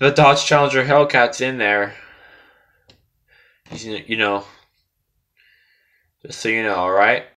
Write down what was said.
the Dodge Challenger Hellcat's in there. You know, just so you know, all right?